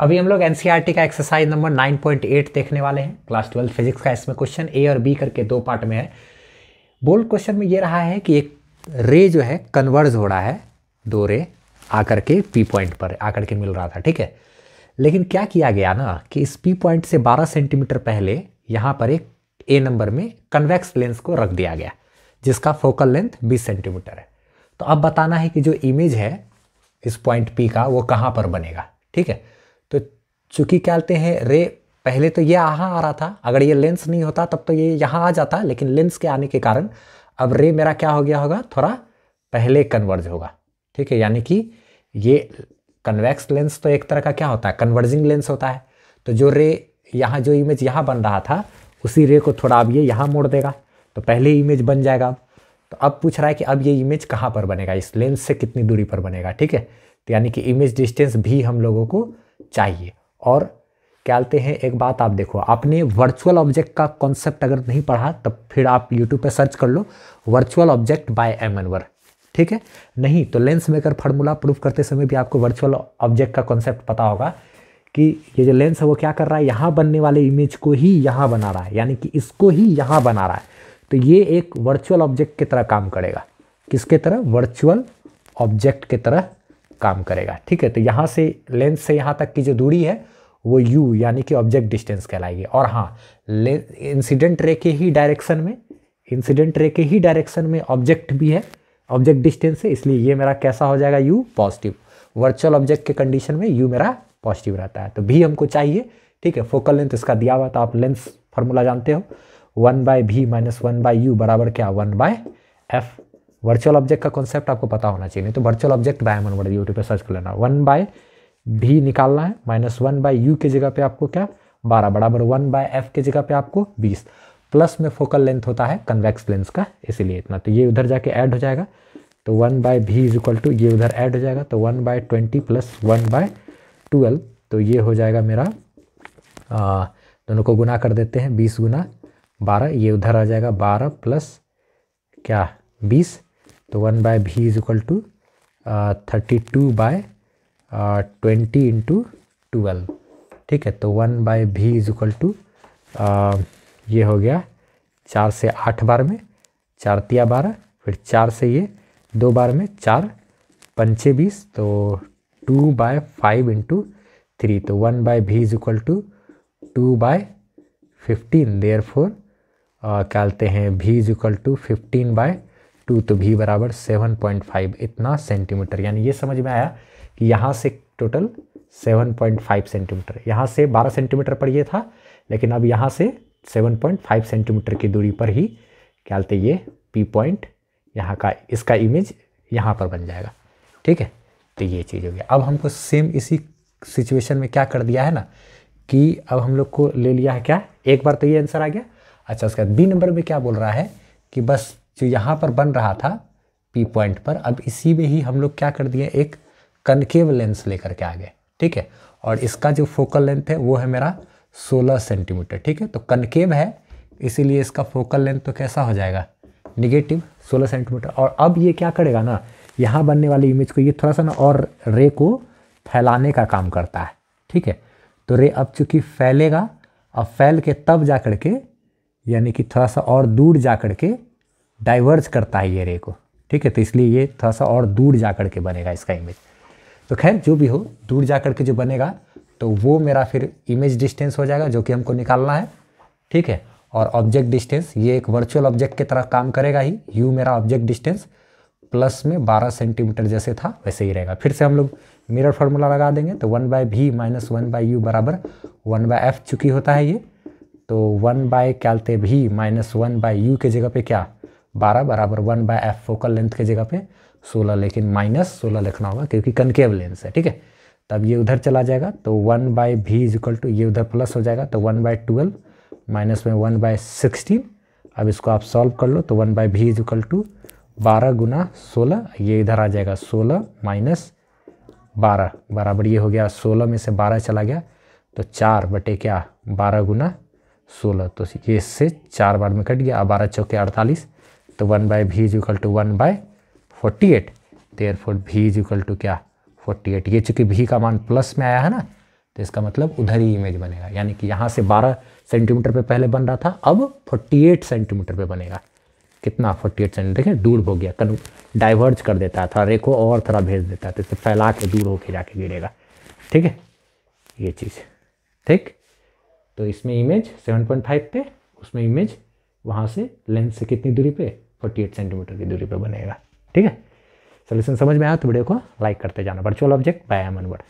अभी हम लोग एन e का एक्सरसाइज नंबर 9.8 देखने वाले हैं क्लास ट्वेल्थ फिजिक्स का इसमें क्वेश्चन ए और बी करके दो पार्ट में है बोल्ड क्वेश्चन में ये रहा है कि एक रे जो है कन्वर्ज हो रहा है दो रे आकर के पी पॉइंट पर आकर के मिल रहा था ठीक है लेकिन क्या किया गया ना कि इस पी पॉइंट से बारह सेंटीमीटर पहले यहाँ पर एक ए नंबर में कन्वेक्स लेंस को रख दिया गया जिसका फोकल लेंथ बीस सेंटीमीटर है तो अब बताना है कि जो इमेज है इस पॉइंट पी का वो कहाँ पर बनेगा ठीक है चूँकि क्या कहते हैं रे पहले तो ये यहाँ आ रहा था अगर ये लेंस नहीं होता तब तो ये यहाँ आ जाता लेकिन लेंस के आने के कारण अब रे मेरा क्या हो गया होगा थोड़ा पहले कन्वर्ज होगा ठीक है यानी कि ये कन्वेक्स लेंस तो एक तरह का क्या होता है कन्वर्जिंग लेंस होता है तो जो रे यहाँ जो इमेज यहाँ बन रहा था उसी रे को थोड़ा अब ये यहाँ मोड़ देगा तो पहले इमेज बन जाएगा अब तो अब पूछ रहा है कि अब ये इमेज कहाँ पर बनेगा इस लेंस से कितनी दूरी पर बनेगा ठीक है तो यानी कि इमेज डिस्टेंस भी हम लोगों को चाहिए और कहते हैं एक बात आप देखो आपने वर्चुअल ऑब्जेक्ट का कॉन्सेप्ट अगर नहीं पढ़ा तब फिर आप यूट्यूब पर सर्च कर लो वर्चुअल ऑब्जेक्ट बाय एम एनवर ठीक है नहीं तो लेंस मेकर फार्मूला प्रूफ करते समय भी आपको वर्चुअल ऑब्जेक्ट का कॉन्सेप्ट पता होगा कि ये जो लेंस है वो क्या कर रहा है यहाँ बनने वाले इमेज को ही यहाँ बना रहा है यानी कि इसको ही यहाँ बना रहा है तो ये एक वर्चुअल ऑब्जेक्ट की तरह काम करेगा किसके तरह वर्चुअल ऑब्जेक्ट की तरह काम करेगा ठीक है तो यहाँ से लेंस से यहाँ तक की जो दूरी है वो यू यानी कि ऑब्जेक्ट डिस्टेंस कहलाएगी और हाँ इंसिडेंट रे के ही डायरेक्शन में इंसिडेंट रे के ही डायरेक्शन में ऑब्जेक्ट भी है ऑब्जेक्ट डिस्टेंस है इसलिए ये मेरा कैसा हो जाएगा यू पॉजिटिव वर्चुअल ऑब्जेक्ट के कंडीशन में यू मेरा पॉजिटिव रहता है तो भी हमको चाहिए ठीक है फोकल लेंथ इसका दिया हुआ तो आप लेंस फार्मूला जानते हो one by v minus one by u बराबर क्या one by f virtual object का कॉन्सेप्ट आपको पता होना चाहिए नहीं तो वर्चुअल ऑब्जेक्ट बाय मन वर्ड यूट्यूब पर सर्च कर लेना वन बाय भी निकालना है माइनस वन बाय यू की जगह पे आपको क्या बारह बराबर वन बाय एफ की जगह पे आपको बीस प्लस में फोकल लेंथ होता है कन्वेक्स लेंस का इसीलिए इतना तो ये उधर जाके ऐड हो जाएगा तो one by v is equal to ये उधर ऐड हो जाएगा तो one by twenty plus one by twelve तो ये हो जाएगा मेरा दोनों को गुना कर देते हैं बीस गुना बारह ये उधर आ जाएगा बारह प्लस क्या बीस तो one by v is equal to thirty two by twenty into twelve ठीक है तो one by v is equal to ये हो गया चार से आठ बार में चार तिया बारह फिर चार से ये दो बार में चार पंचे बीस तो two by five into three तो one by v is equal to two by fifteen therefore कहते हैं v is equal to fifteen by two तो भी बराबर सेवन पॉइंट फाइव इतना सेंटीमीटर यानी ये समझ में आया कि यहाँ से total seven point five centimetre यहाँ से बारह सेंटीमीटर पर ये था लेकिन अब यहाँ से सेवन पॉइंट फाइव सेंटीमीटर की दूरी पर ही क्या बोलते ये पी पॉइंट यहाँ का इसका इमेज यहाँ पर बन जाएगा ठीक है तो ये चीज़ हो गया अब हमको सेम इसी सिचुएशन में क्या कर दिया है ना कि अब हम लोग को ले लिया है क्या एक बार तो ये आंसर आ गया अच्छा उसके बाद बी नंबर में क्या बोल रहा है कि बस जो यहाँ पर बन रहा था पी पॉइंट पर अब इसी में ही हम लोग क्या कर दिए एक कनकेव लेंस लेकर के आ गए ठीक है और इसका जो फोकल लेंथ है वो है मेरा 16 सेंटीमीटर ठीक है तो कनकेव है इसीलिए इसका फोकल लेंथ तो कैसा हो जाएगा निगेटिव 16 सेंटीमीटर और अब ये क्या करेगा ना यहाँ बनने वाली इमेज को ये थोड़ा सा ना और रे को फैलाने का काम करता है ठीक है तो रे अब चूँकि फैलेगा अब फैल के तब जा कर के यानी कि थोड़ा सा और दूर जा कर के डाइवर्ज करता है ये रे को ठीक है तो इसलिए ये थोड़ा सा और दूर जा कर के बनेगा इसका इमेज तो खैर जो भी हो दूर जा कर के जो बनेगा तो वो मेरा फिर इमेज डिस्टेंस हो जाएगा जो कि हमको निकालना है ठीक है और ऑब्जेक्ट डिस्टेंस ये एक वर्चुअल ऑब्जेक्ट की तरह काम करेगा ही यू मेरा ऑब्जेक्ट डिस्टेंस प्लस में 12 सेंटीमीटर जैसे था वैसे ही रहेगा फिर से हम लोग मिरर फार्मूला लगा देंगे तो one by v minus one by u बराबर वन बाय एफ चूँकि होता है ये तो वन बाय क्या भी माइनस वन बाई यू के जगह पे क्या बारह बराबर one by f focal length की जगह पे सोलह लेकिन माइनस सोलह लिखना होगा क्योंकि कनकेव लेंस है ठीक है तब ये उधर चला जाएगा तो one by v is equal to ये उधर प्लस हो जाएगा तो वन बाई ट्वेल्व माइनस में वन बाई सिक्सटीन अब इसको आप सॉल्व कर लो तो one by v is equal to बारह गुना सोलह ये इधर आ जाएगा सोलह माइनस बारह बराबर ये हो गया सोलह में से बारह चला गया तो चार बटे क्या बारह गुना सोलह तो ये इससे चार बार में कट गया अब बारह चौके अड़तालीस तो one by v is equal to one by forty eight therefore v is equal to क्या फोर्टी एट ये चूंकि भी का मान प्लस में आया है ना तो इसका मतलब उधर ही इमेज बनेगा यानी कि यहाँ से बारह सेंटीमीटर पर पहले बन रहा था अब फोर्टी एट सेंटीमीटर पर बनेगा कितना फोर्टी एट सेंटीमीटर देखिए दूर हो गया कन डाइवर्ज कर देता है थोड़ा रेखो और थोड़ा भेज देता है तो इससे फैला के दूर होके जाके गिरेगा ठीक है ये चीज़ ठीक तो इसमें इमेज 7.5 पे उसमें इमेज वहाँ से लेंस से कितनी दूरी पे 48 सेंटीमीटर की दूरी पर बनेगा ठीक है सोल्यूशन समझ में आया तो वीडियो को लाइक करते जाना वर्चुअल ऑब्जेक्ट बाय एम वर्ड